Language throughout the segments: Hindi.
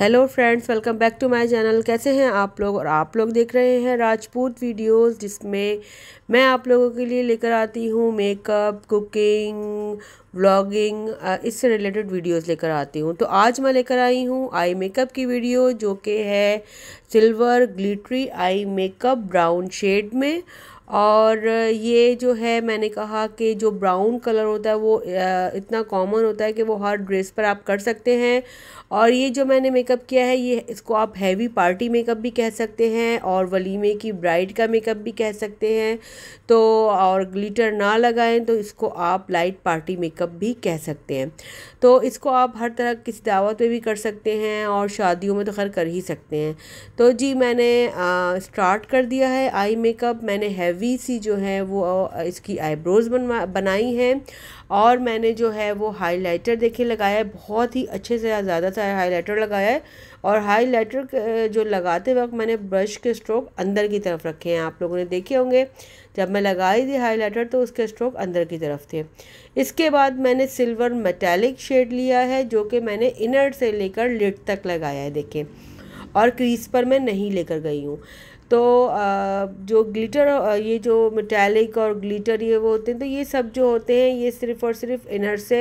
hello friends welcome back to my channel कैसे हैं आप लोग और आप लोग देख रहे हैं राजपूत वीडियोस जिसमें मैं आप लोगों के लिए लेकर आती हूँ मेकअप कुकिंग व्लॉगिंग इससे रिलेटेड वीडियोस लेकर आती हूँ तो आज मैं लेकर आई हूँ आई मेकअप की वीडियो जो कि है silver glittery eye makeup brown shade में और ये जो है मैंने कहा कि जो ब्राउन कलर होता है वो इतना कॉमन होता है कि वो हर ड्रेस पर आप कर सकते हैं और ये जो मैंने मेकअप किया है ये इसको आप हैवी पार्टी मेकअप भी कह सकते हैं और वलीमे की ब्राइड का मेकअप भी कह सकते हैं तो और ग्लिटर ना लगाएं तो इसको आप लाइट पार्टी मेकअप भी कह सकते हैं तो इसको आप हर तरह किसी दावत में भी कर सकते हैं और शादियों में तो खैर कर ही सकते हैं तो जी मैंने स्टार्ट कर दिया है आई मेकअप मैंने हैवी वी सी जो है वो इसकी आईब्रोज़ बनवा बनाई हैं और मैंने जो है वो हाइलाइटर देखे लगाया है बहुत ही अच्छे से ज़्यादा सा हाइलाइटर लगाया है और हाइलाइटर जो लगाते वक्त मैंने ब्रश के स्ट्रोक अंदर की तरफ रखे हैं आप लोगों ने देखे होंगे जब मैं लगाई थी हाइलाइटर तो उसके स्ट्रोक अंदर की तरफ थे इसके बाद मैंने सिल्वर मेटेलिक शेड लिया है जो कि मैंने इनर से लेकर लिट तक लगाया है देखें और क्रीज पर मैं नहीं लेकर गई हूँ तो जो ग्लिटर ये जो मेटैलिक और ग्लिटर ये वो होते हैं तो ये सब जो होते हैं ये सिर्फ़ और सिर्फ इनर से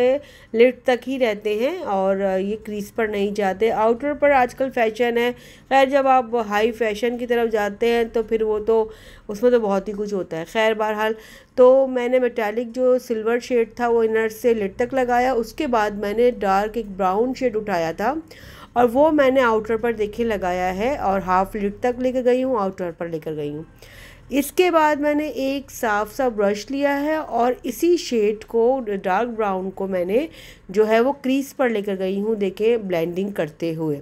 लिट तक ही रहते हैं और ये क्रीज पर नहीं जाते आउटर पर आजकल फ़ैशन है खैर जब आप हाई फैशन की तरफ जाते हैं तो फिर वो तो उसमें तो बहुत ही कुछ होता है खैर बहरहाल तो मैंने मेटालिक जो सिल्वर शेड था वो इनर से लिट तक लगाया उसके बाद मैंने डार्क एक ब्राउन शेड उठाया था और वो मैंने आउटर पर देखे लगाया है और हाफ लिट तक लेकर गई हूँ आउटर पर लेकर गई हूँ इसके बाद मैंने एक साफ सा ब्रश लिया है और इसी शेड को डार्क ब्राउन को मैंने जो है वो क्रीज पर लेकर गई हूँ देखे ब्लेंडिंग करते हुए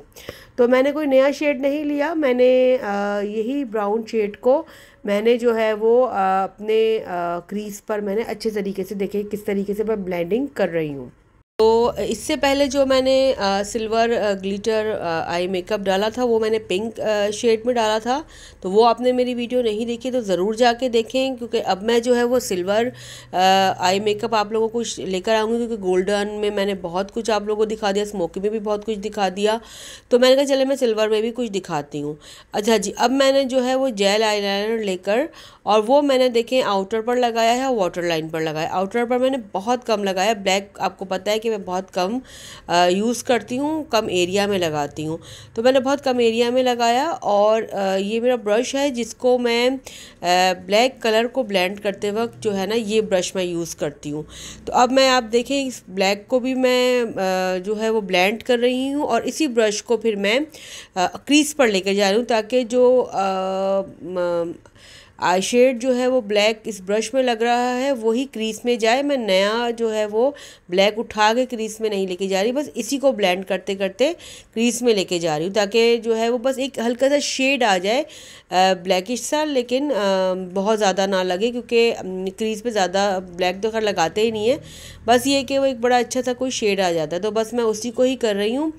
तो मैंने कोई नया शेड नहीं लिया मैंने यही ब्राउन शेड को मैंने जो है वो अपने क्रीज पर मैंने अच्छे तरीके से देखे किस तरीके से मैं ब्लेंडिंग कर रही हूँ तो इससे पहले जो मैंने आ, सिल्वर आ, ग्लिटर आई मेकअप डाला था वो मैंने पिंक आ, शेड में डाला था तो वो आपने मेरी वीडियो नहीं देखी तो ज़रूर जाके देखें क्योंकि अब मैं जो है वो सिल्वर आई मेकअप आप लोगों को लेकर आऊँगी क्योंकि गोल्डन में मैंने बहुत कुछ आप लोगों को दिखा दिया स्मोकी में भी बहुत कुछ दिखा दिया तो मैंने कहा चले मैं सिल्वर में भी कुछ दिखाती हूँ अच्छा जी अब मैंने जो है वो जेल आई लेकर और वो मैंने देखें आउटर पर लगाया है वाटर लाइन पर लगाया आउटर पर मैंने बहुत कम लगाया ब्लैक आपको पता है कि कि मैं बहुत कम यूज़ करती हूँ कम एरिया में लगाती हूँ तो मैंने बहुत कम एरिया में लगाया और ये मेरा ब्रश है जिसको मैं ब्लैक कलर को ब्लेंड करते वक्त जो है ना ये ब्रश मैं यूज़ करती हूँ तो अब मैं आप देखें इस ब्लैक को भी मैं जो है वो ब्लेंड कर रही हूँ और इसी ब्रश को फिर मैं क्रीज पर लेकर जा रही हूँ ताकि जो आ, म, आई शेड जो है वो ब्लैक इस ब्रश में लग रहा है वही क्रीज में जाए मैं नया जो है वो ब्लैक उठा के क्रीज में नहीं लेके जा रही बस इसी को ब्लेंड करते करते क्रीज में लेके जा रही हूँ ताकि जो है वो बस एक हल्का सा शेड आ जाए ब्लैकिश सा लेकिन आ, बहुत ज़्यादा ना लगे क्योंकि क्रीज पे ज़्यादा ब्लैक तो खैर लगाते ही नहीं है बस ये कि वो एक बड़ा अच्छा सा कोई शेड आ जाता है तो बस मैं उसी को ही कर रही हूँ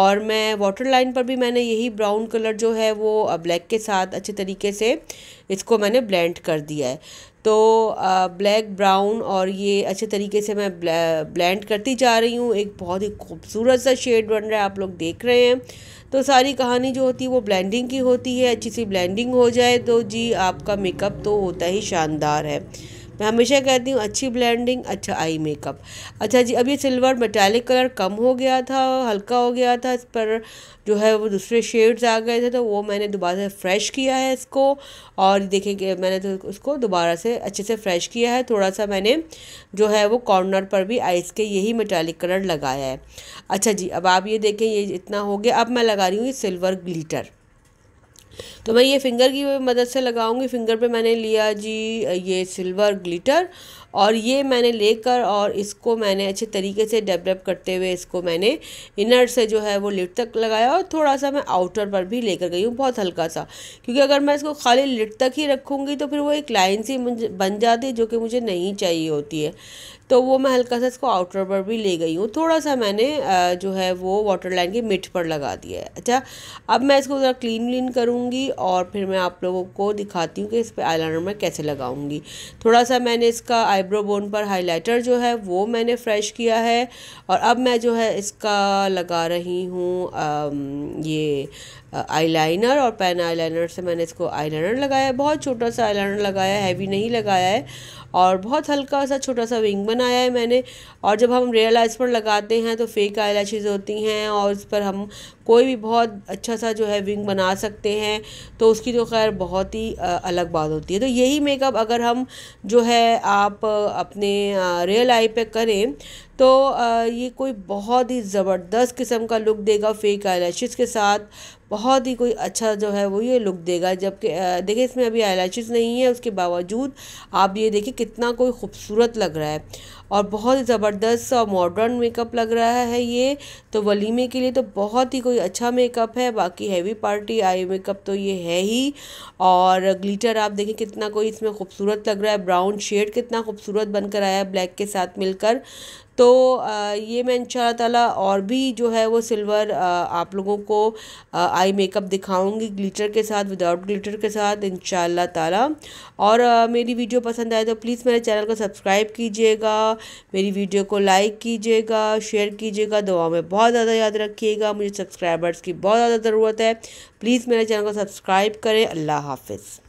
और मैं वाटर लाइन पर भी मैंने यही ब्राउन कलर जो है वो ब्लैक के साथ अच्छे तरीके से इसको मैंने ब्लेंड कर दिया है तो ब्लैक ब्राउन और ये अच्छे तरीके से मैं ब्लेंड करती जा रही हूँ एक बहुत ही खूबसूरत सा शेड बन रहा है आप लोग देख रहे हैं तो सारी कहानी जो होती है वो ब्लेंडिंग की होती है अच्छी सी ब्लेंडिंग हो जाए तो जी आपका मेकअप तो होता ही शानदार है मैं हमेशा कहती हूँ अच्छी ब्लेंडिंग अच्छा आई मेकअप अच्छा जी अब ये सिल्वर मेटालिक कलर कम हो गया था हल्का हो गया था इस पर जो है वो दूसरे शेड्स आ गए थे तो वो मैंने दोबारा से फ्रेश किया है इसको और देखेंगे मैंने तो उसको दोबारा से अच्छे से फ्रेश किया है थोड़ा सा मैंने जो है वो कॉर्नर पर भी आइस के यही मेटालिक कलर लगाया है अच्छा जी अब आप ये देखें ये इतना हो गया अब मैं लगा रही हूँ ये सिल्वर ग्लीटर तो मैं ये फिंगर की मदद से लगाऊंगी फिंगर पे मैंने लिया जी ये सिल्वर ग्लिटर और ये मैंने लेकर और इसको मैंने अच्छे तरीके से डेवलप करते हुए इसको मैंने इनर से जो है वो लिट तक लगाया और थोड़ा सा मैं आउटर पर भी लेकर गई हूँ बहुत हल्का सा क्योंकि अगर मैं इसको खाली लिट तक ही रखूँगी तो फिर वो एक लाइन सी बन जाती जो कि मुझे नहीं चाहिए होती है तो वो मैं हल्का सा इसको आउटर पर भी ले गई हूँ थोड़ा सा मैंने जो है वो वाटर लाइन की मिट पर लगा दिया है अच्छा अब मैं इसको ज़रा क्लीन व्लीन करूँगी और फिर मैं आप लोगों को दिखाती हूँ कि इस पर आईलाइनर मैं कैसे लगाऊँगी थोड़ा सा मैंने इसका आईब्रो बोन पर हाईलाइटर जो है वो मैंने फ्रेश किया है और अब मैं जो है इसका लगा रही हूँ ये आईलाइनर और पेन आईलाइनर से मैंने इसको आईलाइनर लगाया है बहुत छोटा सा आईलाइनर लगाया हैवी नहीं लगाया है और बहुत हल्का सा छोटा सा विंग बनाया है मैंने और जब हम रियल आइज पर लगाते हैं तो फेक आई होती हैं और उस पर हम कोई भी बहुत अच्छा सा जो है विंग बना सकते हैं तो उसकी तो खैर बहुत ही अलग बात होती है तो यही मेकअप अगर हम जो है आप अपने रियल आई पे करें तो ये कोई बहुत ही ज़बरदस्त किस्म का लुक देगा फेक आई के साथ बहुत ही कोई अच्छा जो है वो ये लुक देगा जबकि देखिए इसमें अभी आई नहीं है उसके बावजूद आप ये देखिए कितना कोई खूबसूरत लग रहा है और बहुत ही ज़बरदस्त और मॉडर्न मेकअप लग रहा है ये तो वलीमे के लिए तो बहुत ही कोई अच्छा मेकअप है बाकी हैवी पार्टी आई मेकअप तो ये है ही और ग्लिटर आप देखें कितना कोई इसमें खूबसूरत लग रहा है ब्राउन शेड कितना खूबसूरत बनकर आया है ब्लैक के साथ मिलकर तो ये मैं इन ताला और भी जो है वो सिल्वर आप लोगों को आई मेकअप दिखाऊंगी ग्लिटर के साथ विदाउट ग्लिटर के साथ इन ताला और मेरी वीडियो पसंद आए तो प्लीज़ मेरे चैनल को सब्सक्राइब कीजिएगा मेरी वीडियो को लाइक कीजिएगा शेयर कीजिएगा दुआ में बहुत ज़्यादा याद रखिएगा मुझे सब्सक्राइबर्स की बहुत ज़्यादा ज़रूरत है प्लीज़ मेरे चैनल को सब्सक्राइब करें अल्लाह हाफिज़